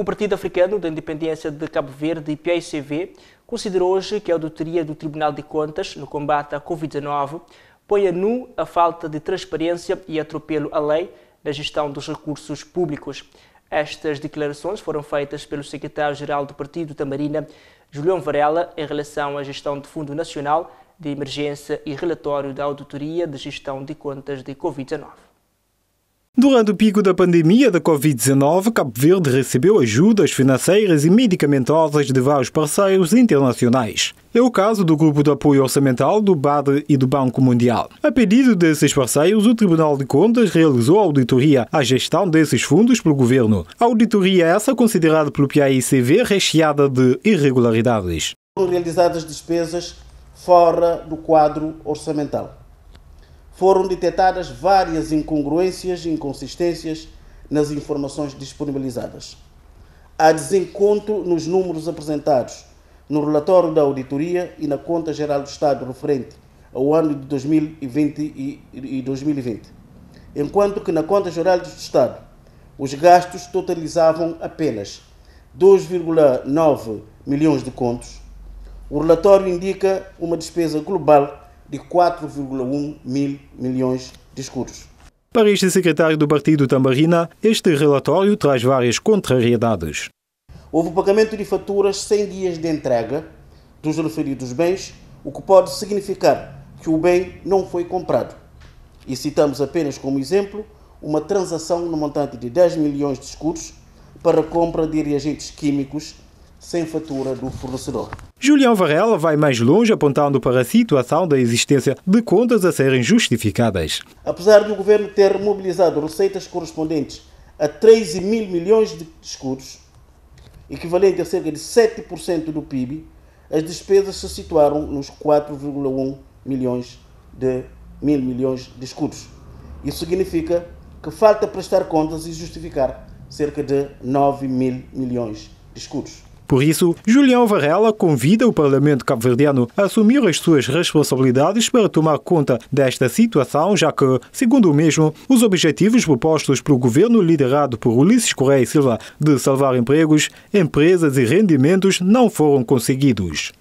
O Partido Africano da Independência de Cabo Verde, PICV, considerou hoje que a auditoria do Tribunal de Contas no combate à Covid-19 põe a nu a falta de transparência e atropelo à lei na gestão dos recursos públicos. Estas declarações foram feitas pelo secretário-geral do partido da Marina, Julião Varela, em relação à gestão do Fundo Nacional de Emergência e relatório da Auditoria de Gestão de Contas de Covid-19. Durante o pico da pandemia da Covid-19, Cabo Verde recebeu ajudas financeiras e medicamentosas de vários parceiros internacionais. É o caso do Grupo de Apoio Orçamental do BAD e do Banco Mundial. A pedido desses parceiros, o Tribunal de Contas realizou auditoria à gestão desses fundos pelo governo. A auditoria é essa considerada pelo PAICV recheada de irregularidades. realizadas despesas fora do quadro orçamental foram detectadas várias incongruências e inconsistências nas informações disponibilizadas. Há desencontro nos números apresentados no relatório da auditoria e na Conta Geral do Estado referente ao ano de 2020 e 2020, enquanto que na Conta Geral do Estado os gastos totalizavam apenas 2,9 milhões de contos. O relatório indica uma despesa global de 4,1 mil milhões de escudos. Para este secretário do partido Tambarina, este relatório traz várias contrariedades. Houve o pagamento de faturas sem dias de entrega dos referidos bens, o que pode significar que o bem não foi comprado. E citamos apenas como exemplo uma transação no montante de 10 milhões de escudos para compra de reagentes químicos sem fatura do fornecedor. Julião Varela vai mais longe apontando para a situação da existência de contas a serem justificadas. Apesar do governo ter mobilizado receitas correspondentes a 13 mil milhões de escudos, equivalente a cerca de 7% do PIB, as despesas se situaram nos 4,1 milhões de mil milhões de escudos. Isso significa que falta prestar contas e justificar cerca de 9 mil milhões de escudos. Por isso, Julião Varela convida o Parlamento cabo-verdiano a assumir as suas responsabilidades para tomar conta desta situação, já que, segundo o mesmo, os objetivos propostos pelo governo liderado por Ulisses Correia e Silva de salvar empregos, empresas e rendimentos não foram conseguidos.